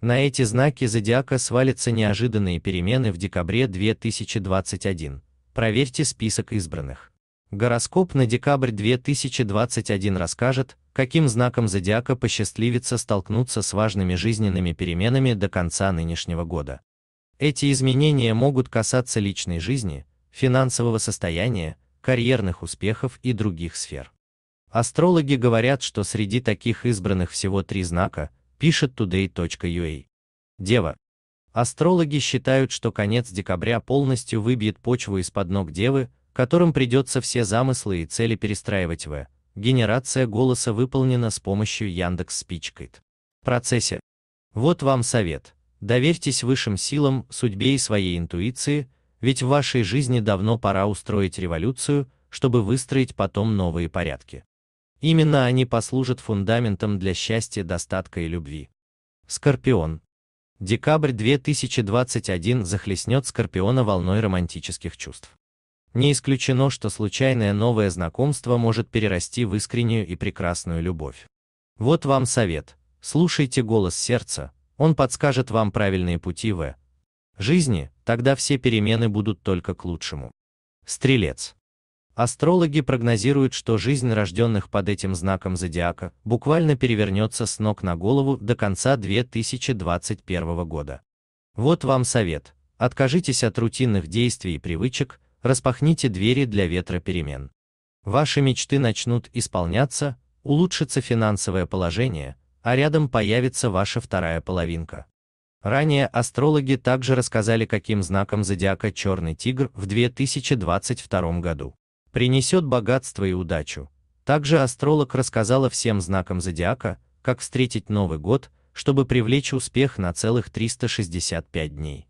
На эти знаки зодиака свалятся неожиданные перемены в декабре 2021. Проверьте список избранных. Гороскоп на декабрь 2021 расскажет, каким знаком зодиака посчастливится столкнуться с важными жизненными переменами до конца нынешнего года. Эти изменения могут касаться личной жизни, финансового состояния, карьерных успехов и других сфер. Астрологи говорят, что среди таких избранных всего три знака – пишет today.ua. Дева. Астрологи считают, что конец декабря полностью выбьет почву из-под ног Девы, которым придется все замыслы и цели перестраивать в. Генерация голоса выполнена с помощью Яндекс Спичкайт. В процессе. Вот вам совет. Доверьтесь высшим силам, судьбе и своей интуиции, ведь в вашей жизни давно пора устроить революцию, чтобы выстроить потом новые порядки. Именно они послужат фундаментом для счастья, достатка и любви. Скорпион. Декабрь 2021 захлестнет Скорпиона волной романтических чувств. Не исключено, что случайное новое знакомство может перерасти в искреннюю и прекрасную любовь. Вот вам совет. Слушайте голос сердца, он подскажет вам правильные пути в «Э». жизни, тогда все перемены будут только к лучшему. Стрелец. Астрологи прогнозируют, что жизнь рожденных под этим знаком зодиака буквально перевернется с ног на голову до конца 2021 года. Вот вам совет. Откажитесь от рутинных действий и привычек, распахните двери для ветра перемен. Ваши мечты начнут исполняться, улучшится финансовое положение, а рядом появится ваша вторая половинка. Ранее астрологи также рассказали, каким знаком зодиака черный тигр в 2022 году принесет богатство и удачу. Также астролог рассказала всем знакам зодиака, как встретить Новый год, чтобы привлечь успех на целых 365 дней.